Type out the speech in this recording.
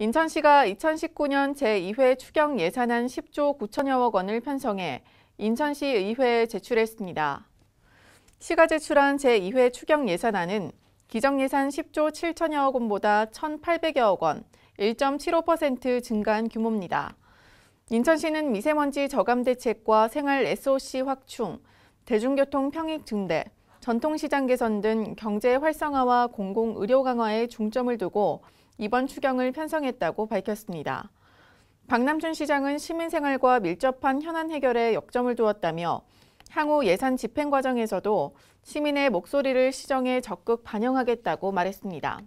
인천시가 2019년 제2회 추경 예산안 10조 9천여억 원을 편성해 인천시 의회에 제출했습니다. 시가 제출한 제2회 추경 예산안은 기정예산 10조 7천여억 원보다 1,800여억 원, 1.75% 증가한 규모입니다. 인천시는 미세먼지 저감 대책과 생활 SOC 확충, 대중교통 평익 증대, 전통시장 개선 등 경제 활성화와 공공의료 강화에 중점을 두고 이번 추경을 편성했다고 밝혔습니다. 박남준 시장은 시민생활과 밀접한 현안 해결에 역점을 두었다며 향후 예산 집행 과정에서도 시민의 목소리를 시정에 적극 반영하겠다고 말했습니다.